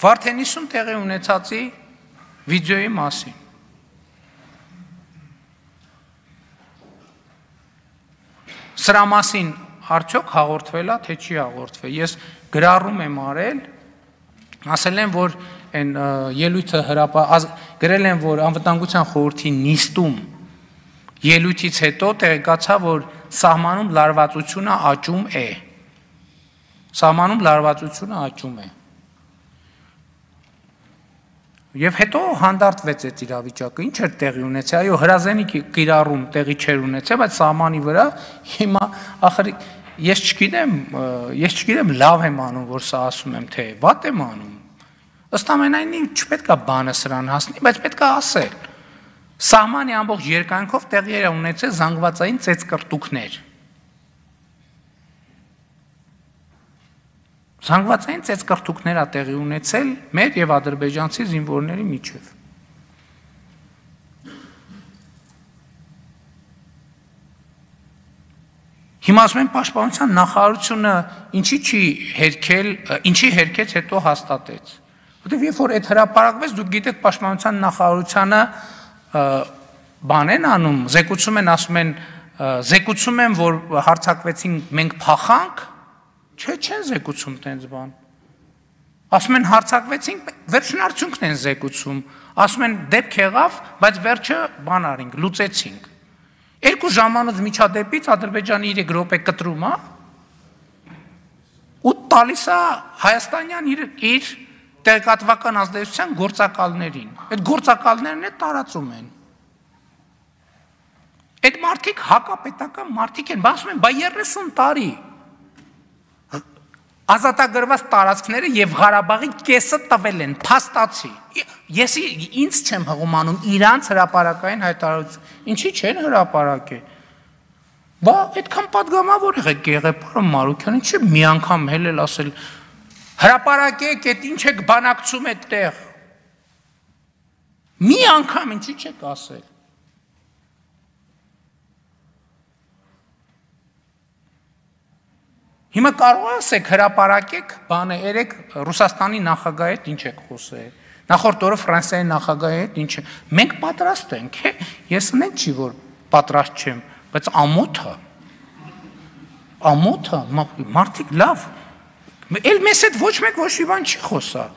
Վարդենիսում տեղի ունեցածի վիդեոյի մասին։ Սրա մասին արդյոք հաղորդվել է, թե չի հաղորդվել։ Ես գրառում եմ արել, ասել եմ, որ այն ելույթը հրապա գրել են, որ անվտանգության խորհրդի նիստում ելույթից հետո տեղեկացա, որ սահմանում լարվածությունը աճում է։ Սահմանում լարվածությունը աճում է։ լարվածությունը աճում է Եվ հետո հանդարտվեց այդ իրավիճակը, ինչ էր տեղի ունեցել, այո, հրազենի կիրառում տեղի չեր ունեցել, բայց սահմանի վրա հիմա ախր ես չգիտեմ, ես չգիտեմ լավ եմ անում, որ սա ասում եմ, թե վատ եմ անում։ Ըստ ամենայնին չպետքա բանը սրան հասնի, բայց պետքա ասել։ Սահմանի ամբողջ երկայնքով տեղի էր ունեցել զանգվածային ծեծկրտուկներ։ Զանգվածային ծեցկրթուկներ ա տեղի ունեցել մեր եւ ադրբեջանցի զինվորների միջև։ Հիմա ասում են պաշտպանության նախարարությունը ինչի չի հերքել, ինչի հերքեց հետո հաստատեց։ Որտեւ երբ որ այդ հրաապարակվեց, դուք գիտեք պաշտպանության նախարարությունը բան են անում, զեկուցում են, ասում են, զեկուցում են, որ հարցակվեցին մենք փախանք, Չէ, չեն զեկուցում տենց բան։ Ասում են հարցակվեցինք, վերջնարդյունքն են զեկուցում։ Ասում են դեպք եղավ, բայց վերջը բան արինք, լուծեցինք։ Երկու ժամանից միջադեպից Ադրբեջանի 3 րոպե կտրում է։ հա։ Ու տալիս է Հայաստանյան իր իր տեղեկատվական ազդեցության գործակալներին։ Այդ գործակալներն է տարածում են։ Այդ մարդիկ հակապետական մարդիկ են, ասում են, բա 30 տարի ազատագրված տարածքները եւ Ղարաբաղի կեսը տվել են փաստացի։ Ես ինձ չեմ հղումանում իրանց հրաապարակային հայտարարություն։ Ինչի չեն հրաապարակել։ Բա այդքան падգամավոր եղեք Գեղեբարը Մարուկյանը չի մի անգամ հելել ասել հրաապարակեք այդ ինչ եք բանակցում այդտեղ։ Մի անգամ ինչի՞ չեք ասել։ Հիմա կարող ասեք հրաապարակեք, բանը երեք Ռուսաստանի նախագահի հետ ինչ եք խոսել։ Նախորդ օրը Ֆրանսիայի նախագահի հետ ինչ։ Մենք պատրաստ ենք, հե։ Ես ունեմ չի որ պատրաստ չեմ, բայց ամոթը։ Ամոթը մարդիկ լավ։ Էլ մեզ հետ ոչ մեկ ոչ մի բան չի խոսա։